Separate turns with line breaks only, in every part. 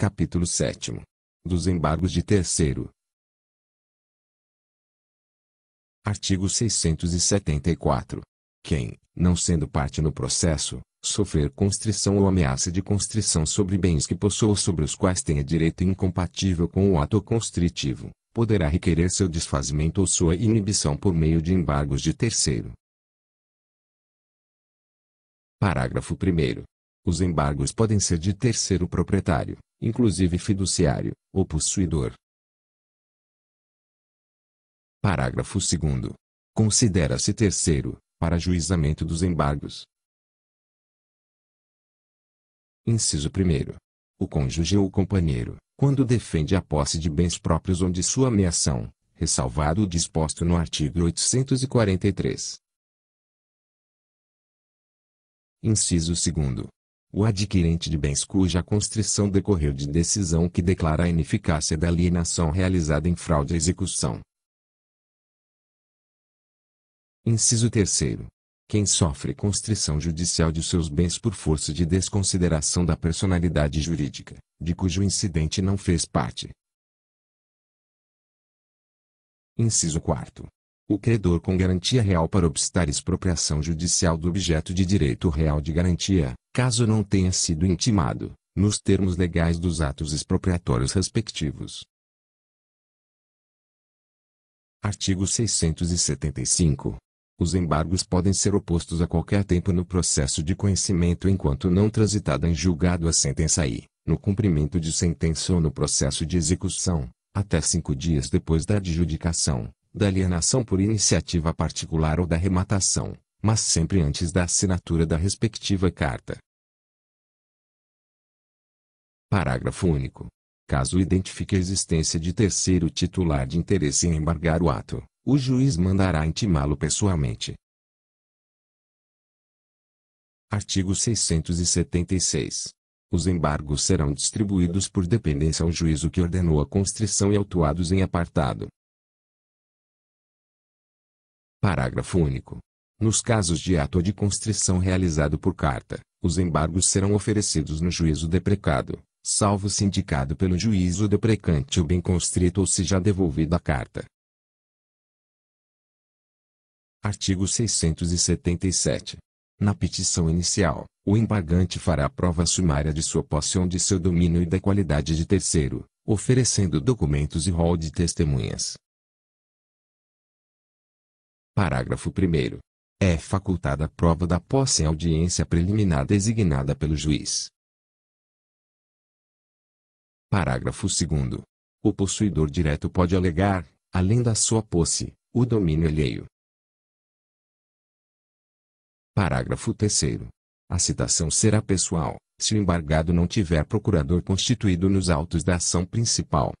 Capítulo 7 Dos embargos de terceiro. Artigo 674. Quem, não sendo parte no processo, sofrer constrição ou ameaça de constrição sobre bens que possua ou sobre os quais tenha direito incompatível com o ato constritivo, poderá requerer seu desfazimento ou sua inibição por meio de embargos de terceiro. Parágrafo 1. Os embargos podem ser de terceiro proprietário, inclusive fiduciário, ou possuidor. Parágrafo 2. Considera-se terceiro, para juizamento dos embargos. Inciso 1. O cônjuge ou companheiro, quando defende a posse de bens próprios ou de sua ameação, ressalvado o disposto no artigo 843. Inciso 2 o adquirente de bens cuja constrição decorreu de decisão que declara a ineficácia da alienação realizada em fraude à execução. Inciso 3. Quem sofre constrição judicial de seus bens por força de desconsideração da personalidade jurídica, de cujo incidente não fez parte. Inciso 4. O credor com garantia real para obstar expropriação judicial do objeto de direito real de garantia, caso não tenha sido intimado, nos termos legais dos atos expropriatórios respectivos. Artigo 675. Os embargos podem ser opostos a qualquer tempo no processo de conhecimento enquanto não transitada em julgado a sentença e, no cumprimento de sentença ou no processo de execução, até cinco dias depois da adjudicação, da alienação por iniciativa particular ou da rematação, mas sempre antes da assinatura da respectiva carta. Parágrafo único. Caso identifique a existência de terceiro titular de interesse em embargar o ato, o juiz mandará intimá-lo pessoalmente. Artigo 676. Os embargos serão distribuídos por dependência ao juízo que ordenou a constrição e autuados em apartado. Parágrafo único. Nos casos de ato de constrição realizado por carta, os embargos serão oferecidos no juízo deprecado, salvo se indicado pelo juízo deprecante o bem constrito ou se já devolvida a carta. Artigo 677. Na petição inicial, o embargante fará prova sumária de sua posse ou de seu domínio e da qualidade de terceiro, oferecendo documentos e rol de testemunhas. Parágrafo 1. É facultada a prova da posse em audiência preliminar designada pelo juiz. Parágrafo 2 O possuidor direto pode alegar, além da sua posse, o domínio alheio. Parágrafo 3 A citação será pessoal, se o embargado não tiver procurador constituído nos autos da ação principal.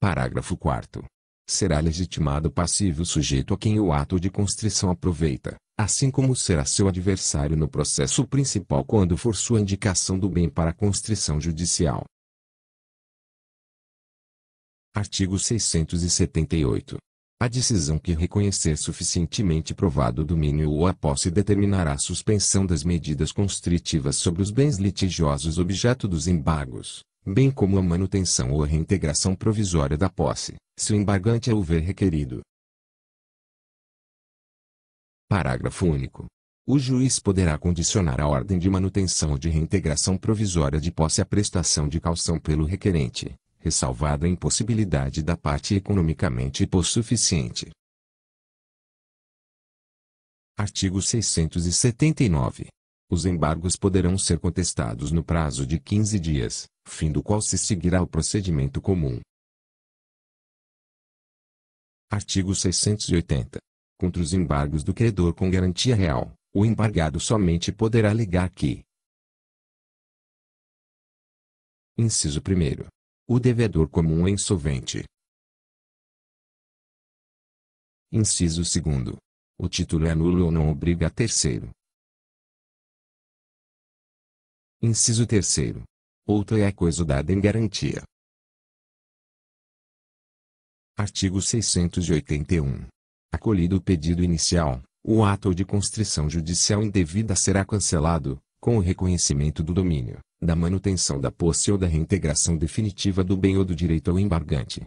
Parágrafo 4 será legitimado passivo o sujeito a quem o ato de constrição aproveita, assim como será seu adversário no processo principal quando for sua indicação do bem para a constrição judicial. Artigo 678. A decisão que reconhecer suficientemente provado o domínio ou a posse determinará a suspensão das medidas constritivas sobre os bens litigiosos objeto dos embargos bem como a manutenção ou a reintegração provisória da posse, se o embargante a é houver requerido. Parágrafo único. O juiz poderá condicionar a ordem de manutenção ou de reintegração provisória de posse à prestação de calção pelo requerente, ressalvada a impossibilidade da parte economicamente hipossuficiente. Artigo 679. Os embargos poderão ser contestados no prazo de 15 dias, fim do qual se seguirá o procedimento comum. Artigo 680. Contra os embargos do credor com garantia real, o embargado somente poderá alegar que. Inciso 1. O devedor comum é insolvente. Inciso 2. O título é nulo ou não obriga a terceiro, Inciso terceiro. Outra é a coisa dada em garantia. Artigo 681. Acolhido o pedido inicial, o ato de constrição judicial indevida será cancelado, com o reconhecimento do domínio, da manutenção da posse ou da reintegração definitiva do bem ou do direito ao embargante.